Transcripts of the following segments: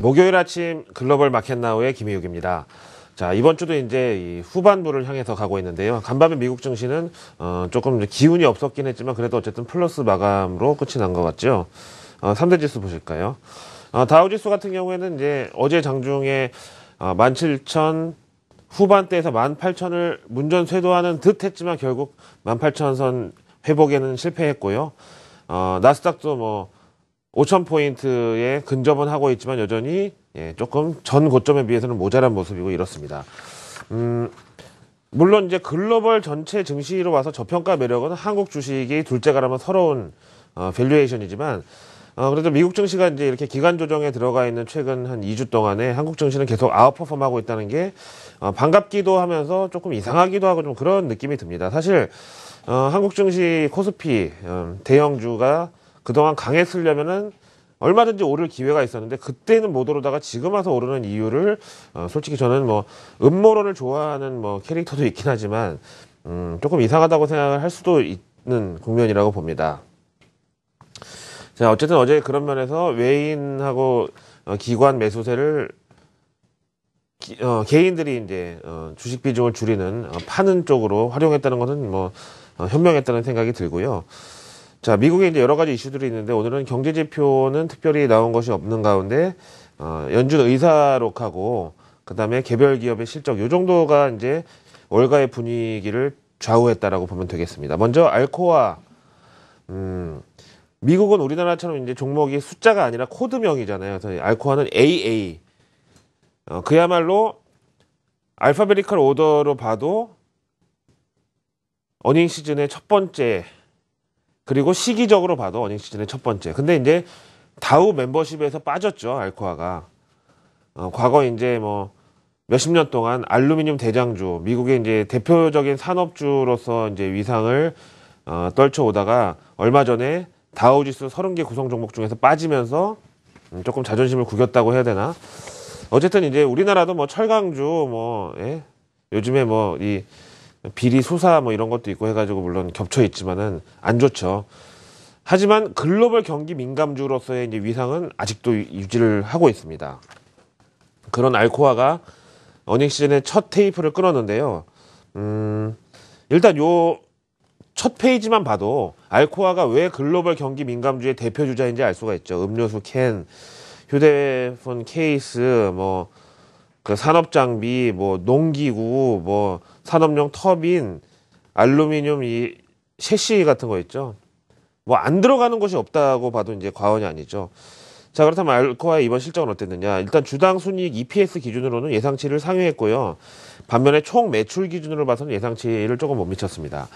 목요일 아침 글로벌 마켓나우의 김희욱입니다. 자, 이번 주도 이제 후반부를 향해서 가고 있는데요. 간밤에 미국 증시는 어, 조금 기운이 없었긴 했지만 그래도 어쨌든 플러스 마감으로 끝이 난 것 같죠. 어, 3대 지수 보실까요? 어, 다우지수 같은 경우에는 이제 어제 장중에 17,000 어, 후반대에서 18,000을 문전 쇄도하는 듯 했지만 결국 18,000선 회복에는 실패했고요. 어, 나스닥도 뭐 5천 포인트에 근접은 하고 있지만 여전히 예, 조금 전 고점에 비해서는 모자란 모습이고 이렇습니다. 음, 물론 이제 글로벌 전체 증시로 와서 저평가 매력은 한국 주식이 둘째가라면 서러운 어, 밸류에이션이지만 어, 그래도 미국 증시가 이제 이렇게 기간 조정에 들어가 있는 최근 한 2주 동안에 한국 증시는 계속 아웃퍼폼하고 있다는 게 어, 반갑기도 하면서 조금 이상하기도 하고 좀 그런 느낌이 듭니다. 사실 어, 한국 증시 코스피 어, 대형주가 그동안 강했으려면은 얼마든지 오를 기회가 있었는데 그때는 못 오르다가 지금 와서 오르는 이유를 어, 솔직히 저는 뭐 음모론을 좋아하는 뭐 캐릭터도 있긴 하지만 음, 조금 이상하다고 생각을 할 수도 있는 국면이라고 봅니다. 자 어쨌든 어제 그런 면에서 외인하고 어, 기관 매수세를 기, 어, 개인들이 이제 어, 주식 비중을 줄이는 어, 파는 쪽으로 활용했다는 것은 뭐 어, 현명했다는 생각이 들고요. 자, 미국에 이제 여러 가지 이슈들이 있는데 오늘은 경제 지표는 특별히 나온 것이 없는 가운데 어, 연준 의사록하고 그다음에 개별 기업의 실적 요 정도가 이제 월가의 분위기를 좌우했다라고 보면 되겠습니다. 먼저 알코아 음 미국은 우리나라처럼 이제 종목이 숫자가 아니라 코드명이잖아요. 그래서 알코아는 AA 어, 그야말로 알파베리컬 오더로 봐도 어닝 시즌의 첫 번째 그리고 시기적으로 봐도 어닝 시즌의 첫 번째. 근데 이제 다우 멤버십에서 빠졌죠, 알코아가. 어, 과거 이제 뭐 몇십 년 동안 알루미늄 대장주, 미국의 이제 대표적인 산업주로서 이제 위상을 어, 떨쳐오다가 얼마 전에 다우지수 30개 구성 종목 중에서 빠지면서 음, 조금 자존심을 구겼다고 해야 되나? 어쨌든 이제 우리나라도 뭐 철강주, 뭐, 예? 요즘에 뭐, 이, 비리 수사 뭐 이런 것도 있고 해가지고 물론 겹쳐 있지만은 안 좋죠. 하지만 글로벌 경기 민감주로서의 이제 위상은 아직도 유지를 하고 있습니다. 그런 알코아가 어닝 시즌의 첫 테이프를 끊었는데요. 음, 일단 요 첫 페이지만 봐도 알코아가 왜 글로벌 경기 민감주의 대표 주자인지 알 수가 있죠. 음료수 캔, 휴대폰 케이스, 뭐그 산업 장비, 뭐 농기구, 뭐 산업용 터빈, 알루미늄 이 셰시 같은 거 있죠. 뭐 안 들어가는 것이 없다고 봐도 이제 과언이 아니죠. 자 그렇다면 알코아의 이번 실적은 어땠느냐? 일단 주당 순이익 EPS 기준으로는 예상치를 상회했고요. 반면에 총 매출 기준으로 봐서는 예상치를 조금 못 미쳤습니다.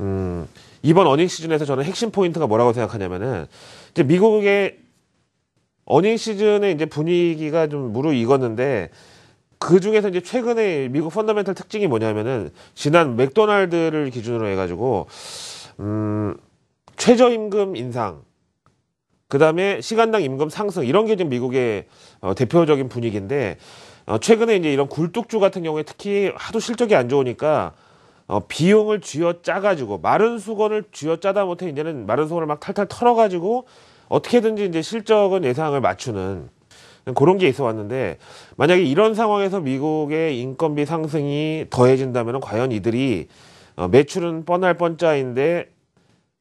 음, 이번 어닝 시즌에서 저는 핵심 포인트가 뭐라고 생각하냐면은 이제 미국의 어닝 시즌에 이제 분위기가 좀 무르익었는데 그 중에서 이제 최근에 미국 펀더멘털 특징이 뭐냐면은 지난 맥도날드를 기준으로 해가지고 음 최저임금 인상 그다음에 시간당 임금 상승 이런 게 지금 미국의 어, 대표적인 분위기인데 어, 최근에 이제 이런 굴뚝주 같은 경우에 특히 하도 실적이 안 좋으니까 어, 비용을 쥐어 짜가지고 마른 수건을 쥐어 짜다 못해 이제는 마른 수건을 막 탈탈 털어가지고 어떻게든지 이제 실적은 예상을 맞추는 그런 게 있어 왔는데 만약에 이런 상황에서 미국의 인건비 상승이 더해진다면 과연 이들이 어, 매출은 뻔할 뻔짜인데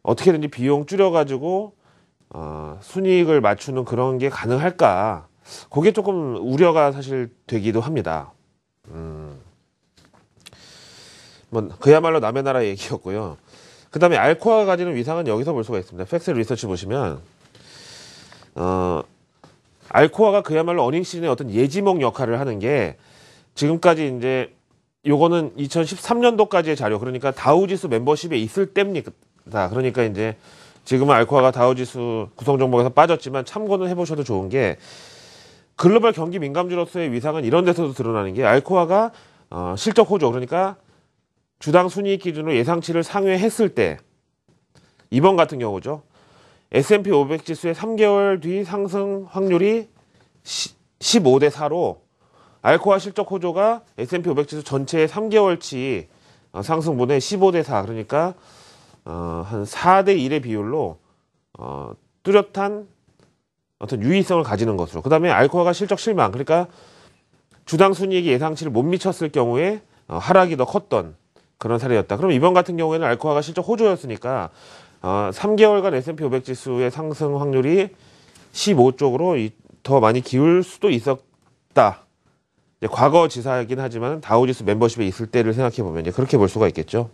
어떻게든지 비용 줄여가지고 어, 순이익을 맞추는 그런 게 가능할까? 그게 조금 우려가 사실 되기도 합니다. 음, 뭐 그야말로 남의 나라 얘기였고요. 그 다음에 알코아가 가지는 위상은 여기서 볼 수가 있습니다. 팩스 리서치 보시면 어, 알코아가 그야말로 어닝 시즌의 어떤 예지몽 역할을 하는 게 지금까지 이제 요거는 2013년도까지의 자료 그러니까 다우지수 멤버십에 있을 때입니다. 그러니까 이제 지금은 알코아가 다우지수 구성 종목에서 빠졌지만 참고는 해보셔도 좋은 게 글로벌 경기 민감주로서의 위상은 이런 데서도 드러나는 게 알코아가 어, 실적 호조 그러니까 주당 순이익 기준으로 예상치를 상회했을 때 이번 같은 경우죠. S&P 500 지수의 3개월 뒤 상승 확률이 15대 4로 알코아 실적 호조가 S&P 500 지수 전체의 3개월치 어, 상승분의 15대 4 그러니까 어, 한 4대 1의 비율로 어, 뚜렷한 어떤 유의성을 가지는 것으로 그 다음에 알코아가 실적 실망 그러니까 주당 순이익이 예상치를 못 미쳤을 경우에 어, 하락이 더 컸던 그런 사례였다. 그럼 이번 같은 경우에는 알코아가 실적 호조였으니까 아, 3개월간 S&P 500 지수의 상승 확률이 15쪽으로 더 많이 기울 수도 있었다. 이제 과거 지사이긴 하지만 다우지수 멤버십에 있을 때를 생각해 보면 그렇게 볼 수가 있겠죠.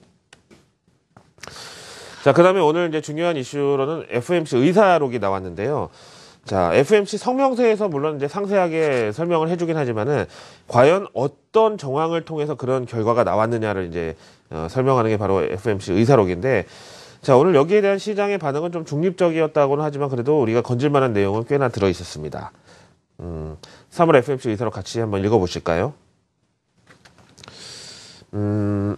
자, 그 다음에 오늘 이제 중요한 이슈로는 FMC 의사록이 나왔는데요. 자, FMC 성명서에서 물론 이제 상세하게 설명을 해주긴 하지만은 과연 어떤 정황을 통해서 그런 결과가 나왔느냐를 이제 어, 설명하는 게 바로 FMC 의사록인데 자, 오늘 여기에 대한 시장의 반응은 좀 중립적이었다고는 하지만 그래도 우리가 건질만한 내용은 꽤나 들어 있었습니다. 음, 3월 FMC 이사로 같이 한번 읽어보실까요? 음,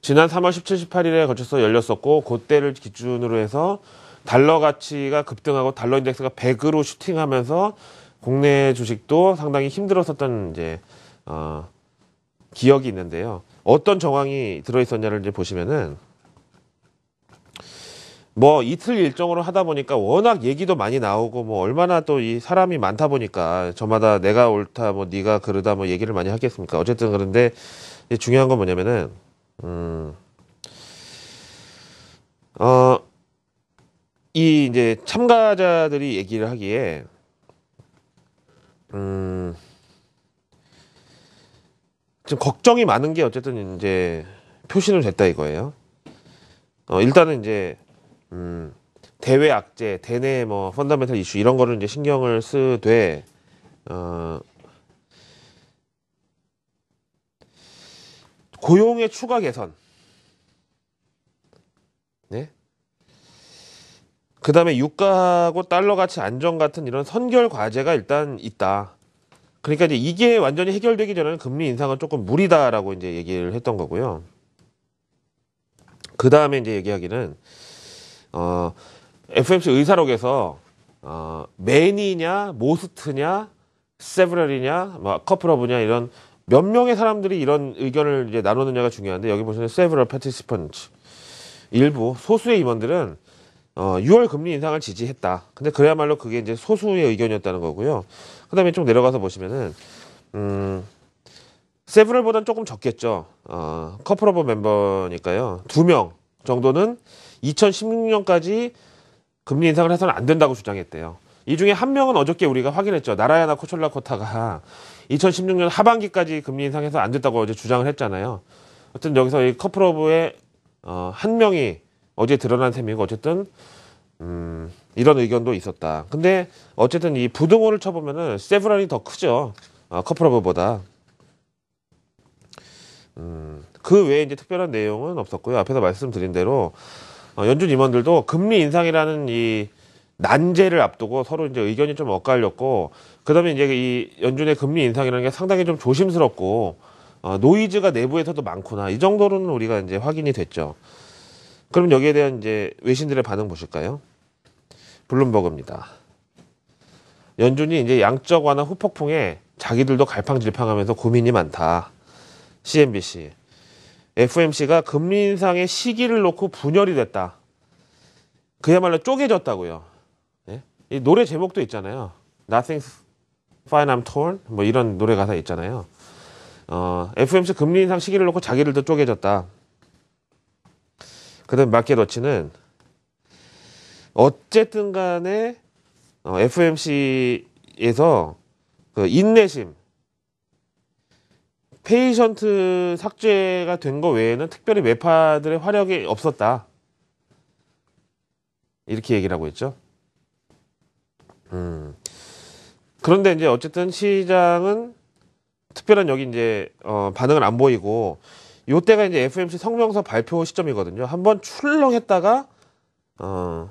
지난 3월 17, 18일에 거쳐서 열렸었고, 그때를 기준으로 해서 달러 가치가 급등하고 달러 인덱스가 100으로 슈팅하면서 국내 주식도 상당히 힘들었었던 이제 어, 기억이 있는데요. 어떤 정황이 들어 있었냐를 이제 보시면은 뭐 이틀 일정으로 하다 보니까 워낙 얘기도 많이 나오고 뭐 얼마나 또 이 사람이 많다 보니까 저마다 내가 옳다 뭐 네가 그러다 뭐 얘기를 많이 하겠습니까 어쨌든 그런데 중요한 건 뭐냐면은 음어이 이제 참가자들이 얘기를 하기에 음 지금 걱정이 많은 게 어쨌든 이제 표시는 됐다 이거예요 어 일단은 이제 음, 대외 악재, 대내 뭐 펀더멘털 이슈 이런 거를 이제 신경을 쓰되 어, 고용의 추가 개선. 네? 그 다음에 유가하고 달러 가치 안정 같은 이런 선결 과제가 일단 있다. 그러니까 이제 이게 완전히 해결되기 전에는 금리 인상은 조금 무리다라고 이제 얘기를 했던 거고요. 그 다음에 이제 얘기하기는 어, FMC 의사록에서 어, 매니냐, 모스트냐, 세브럴이냐, 막 뭐, 커플러브냐 이런 몇 명의 사람들이 이런 의견을 이제 나누느냐가 중요한데 여기 보시면 세브럴 파티시펀츠 일부 소수의 임원들은 어, 6월 금리 인상을 지지했다. 근데 그래야말로 그게 이제 소수의 의견이었다는 거고요. 그다음에 좀 내려가서 보시면은 음, 세브럴보단 조금 적겠죠. 어, 커플러브 멤버니까요. 두 명 정도는 2016년까지 금리 인상을 해서는 안 된다고 주장했대요. 이 중에 한 명은 어저께 우리가 확인했죠. 나라야나 코촐라 코타가 2016년 하반기까지 금리 인상해서 안 됐다고 어제 주장을 했잖아요. 어쨌든 여기서 이 커프러브의 어, 한 명이 어제 드러난 셈이고 어쨌든 음, 이런 의견도 있었다. 근데 어쨌든 이부동호를 쳐보면은 세브란이 더 크죠. 어, 커프러브보다. 음, 그 외에 이제 특별한 내용은 없었고요. 앞에서 말씀드린 대로 어, 연준 임원들도 금리 인상이라는 이 난제를 앞두고 서로 이제 의견이 좀 엇갈렸고 그다음에 이제 이 연준의 금리 인상이라는 게 상당히 좀 조심스럽고 어, 노이즈가 내부에서도 많구나 이 정도로는 우리가 이제 확인이 됐죠. 그럼 여기에 대한 이제 외신들의 반응 보실까요? 블룸버그입니다. 연준이 이제 양적 완화 후폭풍에 자기들도 갈팡질팡하면서 고민이 많다. CNBC FMC가 금리 인상의 시기를 놓고 분열이 됐다. 그야말로 쪼개졌다고요. 네? 이 노래 제목도 있잖아요. Nothing's fine, I'm torn. 뭐 이런 노래 가사 있잖아요. 어, FMC 금리 인상 시기를 놓고 자기를더 쪼개졌다. 그다음 에 마켓워치는 어쨌든 간에 어, FMC에서 그 인내심, 페이션트 삭제가 된 거 외에는 특별히 웹파들의 화력이 없었다. 이렇게 얘기를 하고 있죠. 음. 그런데 이제 어쨌든 시장은 특별한 여기 이제 어 반응을 안 보이고 요때가 이제 FMC 성명서 발표 시점이거든요. 한번 출렁했다가 어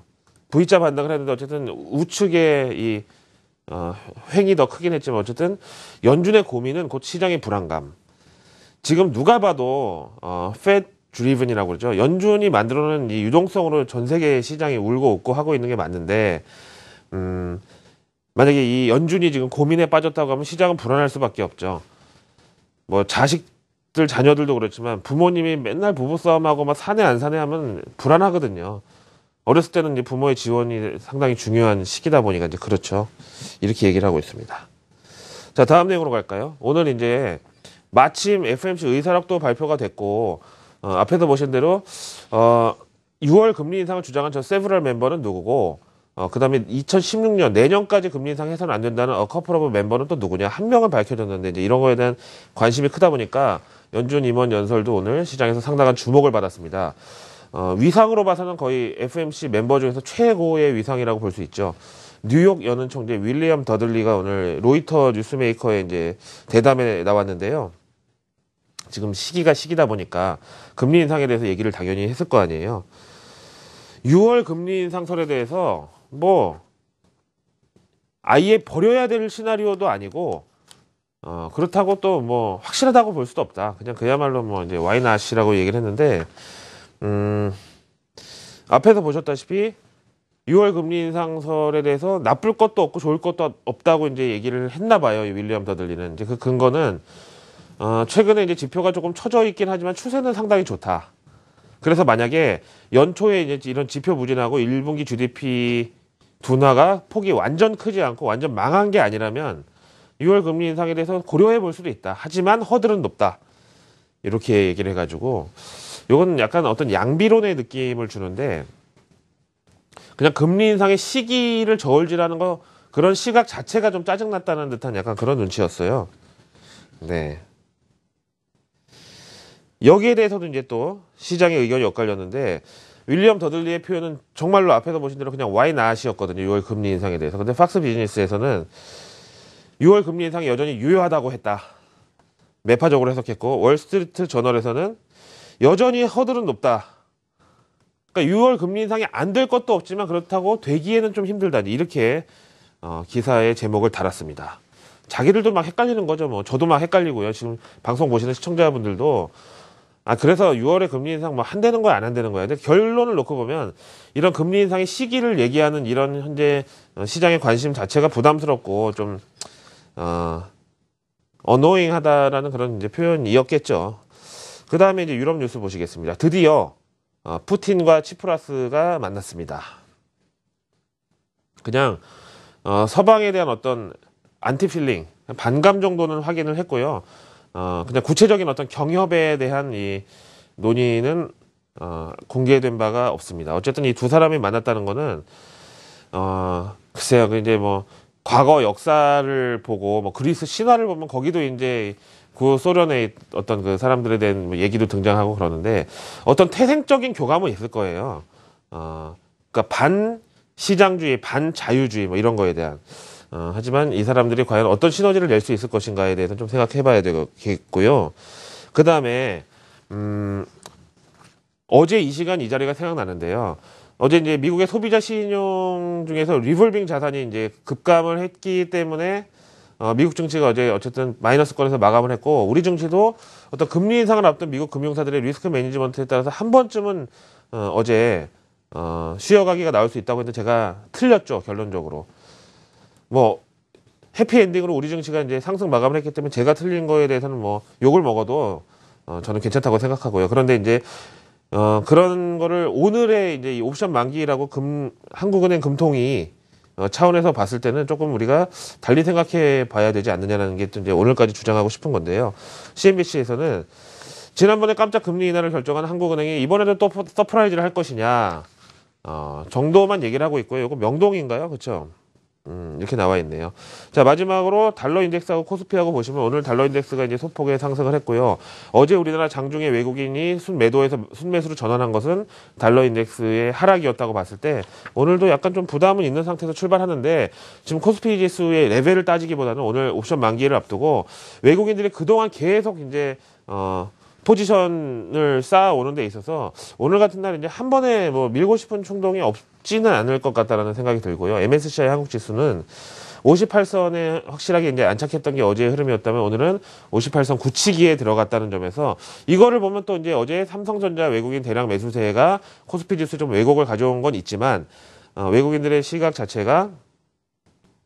V자 반등을 했는데 어쨌든 우측에이 어, 횡이 더 크긴 했지만 어쨌든 연준의 고민은 곧 시장의 불안감. 지금 누가 봐도 어, 펫 e d 드리븐이라고 그러죠. 연준이 만들어놓은 이 유동성으로 전 세계 시장이 울고 웃고 하고 있는 게 맞는데 음, 만약에 이 연준이 지금 고민에 빠졌다고 하면 시장은 불안할 수밖에 없죠. 뭐 자식들 자녀들도 그렇지만 부모님이 맨날 부부싸움하고 막 사내 안 사내 하면 불안하거든요. 어렸을 때는 이제 부모의 지원이 상당히 중요한 시기다 보니까 이제 그렇죠. 이렇게 얘기를 하고 있습니다. 자, 다음 내용으로 갈까요? 오늘 이제 마침 FMC 의사락도 발표가 됐고 어, 앞에서 보신 대로 어, 6월 금리 인상을 주장한 저 세브럴 멤버는 누구고 어, 그 다음에 2016년 내년까지 금리 인상 해서는 안 된다는 어커플 오브 멤버는 또 누구냐 한 명은 밝혀졌는데 이제 이런 거에 대한 관심이 크다 보니까 연준 임원 연설도 오늘 시장에서 상당한 주목을 받았습니다. 어, 위상으로 봐서는 거의 FMC 멤버 중에서 최고의 위상이라고 볼 수 있죠. 뉴욕 연은 총재 윌리엄 더들리가 오늘 로이터 뉴스메이커에 이제 대담에 나왔는데요. 지금 시기가 시기다 보니까 금리 인상에 대해서 얘기를 당연히 했을 거 아니에요. 6월 금리 인상설에 대해서 뭐 아예 버려야 될 시나리오도 아니고 어 그렇다고 또 뭐 확실하다고 볼 수도 없다. 그냥 그야말로 뭐 이제 와이나시라고 얘기를 했는데 음 앞에서 보셨다시피 6월 금리 인상설에 대해서 나쁠 것도 없고 좋을 것도 없다고 이제 얘기를 했나 봐요. 윌리엄 더들리는 이제 그 근거는 어, 최근에 이제 지표가 조금 처져 있긴 하지만 추세는 상당히 좋다. 그래서 만약에 연초에 이제 이런 지표 부진하고 1분기 GDP 둔화가 폭이 완전 크지 않고 완전 망한 게 아니라면 6월 금리 인상에 대해서 고려해 볼 수도 있다. 하지만 허들은 높다. 이렇게 얘기를 해가지고 이건 약간 어떤 양비론의 느낌을 주는데 그냥 금리 인상의 시기를 저울질하는 거 그런 시각 자체가 좀 짜증났다는 듯한 약간 그런 눈치였어요. 네. 여기에 대해서도 이제 또 시장의 의견이 엇갈렸는데 윌리엄 더들리의 표현은 정말로 앞에서 보신 대로 그냥 와인 아시였거든요. 6월 금리 인상에 대해서. 근데 팍스 비즈니스에서는 6월 금리 인상이 여전히 유효하다고 했다. 매파적으로 해석했고 월스트리트 저널에서는 여전히 허들은 높다. 그러니까 6월 금리 인상이 안 될 것도 없지만 그렇다고 되기에는 좀 힘들다. 이렇게 어, 기사의 제목을 달았습니다. 자기들도 막 헷갈리는 거죠. 뭐 저도 막 헷갈리고요. 지금 방송 보시는 시청자분들도 아 그래서 6월에 금리 인상 뭐 한다는 거야 안 한다는 거야. 근데 결론을 놓고 보면 이런 금리 인상의 시기를 얘기하는 이런 현재 시장의 관심 자체가 부담스럽고 좀 어, 어노잉하다라는 그런 이제 표현이었겠죠. 그 다음에 이제 유럽 뉴스 보시겠습니다. 드디어 어, 푸틴과 치프라스가 만났습니다. 그냥 어, 서방에 대한 어떤 안티필링 반감 정도는 확인을 했고요. 어, 그냥 구체적인 어떤 경협에 대한 이 논의는 어, 공개된 바가 없습니다. 어쨌든 이 두 사람이 만났다는 거는 어, 글쎄요. 그 이제 뭐 과거 역사를 보고 뭐 그리스 신화를 보면 거기도 이제 그 소련의 어떤 그 사람들에 대한 뭐 얘기도 등장하고 그러는데 어떤 태생적인 교감은 있을 거예요. 어, 그러니까 반 시장주의, 반 자유주의 뭐 이런 거에 대한 어, 하지만 이 사람들이 과연 어떤 시너지를 낼 수 있을 것인가에 대해서 좀 생각해 봐야 되겠고요. 그 다음에, 음, 어제 이 시간 이 자리가 생각나는데요. 어제 이제 미국의 소비자 신용 중에서 리볼빙 자산이 이제 급감을 했기 때문에 어, 미국 증시가 어제 어쨌든 마이너스권에서 마감을 했고 우리 증시도 어떤 금리 인상을 앞둔 미국 금융사들의 리스크 매니지먼트에 따라서 한 번쯤은 어, 어제 어, 쉬어가기가 나올 수 있다고 했는데 제가 틀렸죠 결론적으로 뭐 해피엔딩으로 우리 증시가 이제 상승 마감을 했기 때문에 제가 틀린 거에 대해서는 뭐 욕을 먹어도 어, 저는 괜찮다고 생각하고요. 그런데 이제 어, 그런 거를 오늘의 이제 이 옵션 만기라고 금 한국은행 금통이 어, 차원에서 봤을 때는 조금 우리가 달리 생각해 봐야 되지 않느냐라는 게 이제 오늘까지 주장하고 싶은 건데요. CNBC에서는 지난번에 깜짝 금리 인하를 결정한 한국은행이 이번에는 또 서프라이즈를 할 것이냐 어, 정도만 얘기를 하고 있고요. 이거 명동인가요? 그렇죠? 음, 이렇게 나와 있네요. 자, 마지막으로 달러 인덱스하고 코스피하고 보시면 오늘 달러 인덱스가 이제 소폭의 상승을 했고요. 어제 우리나라 장중에 외국인이 순매도에서 순매수로 전환한 것은 달러 인덱스의 하락이었다고 봤을 때 오늘도 약간 좀 부담은 있는 상태에서 출발하는데 지금 코스피 지수의 레벨을 따지기보다는 오늘 옵션 만기를 앞두고 외국인들이 그동안 계속 이제 어 포지션을 쌓아오는 데 있어서 오늘 같은 날 이제 한 번에 뭐 밀고 싶은 충동이 없, 쉽지는 않을 것 같다라는 생각이 들고요. MSCI 한국 지수는 58선에 확실하게 이제 안착했던 게 어제의 흐름이었다면 오늘은 58선 굳히기에 들어갔다는 점에서 이거를 보면 또 이제 어제 삼성전자 외국인 대량 매수세가 코스피 지수 좀 왜곡을 가져온 건 있지만 어, 외국인들의 시각 자체가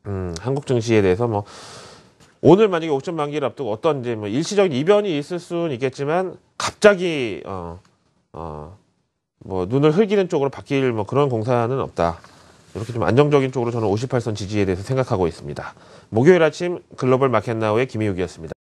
음, 한국 증시에 대해서 뭐 오늘 만약에 옥션 만기를 앞두고 어떤 이제 뭐 일시적인 이변이 있을 수는 있겠지만 갑자기 어, 어, 뭐 눈을 흘기는 쪽으로 바뀔 뭐 그런 공사는 없다. 이렇게 좀 안정적인 쪽으로 저는 58선 지지에 대해서 생각하고 있습니다. 목요일 아침 글로벌 마켓나우의 김희욱이었습니다.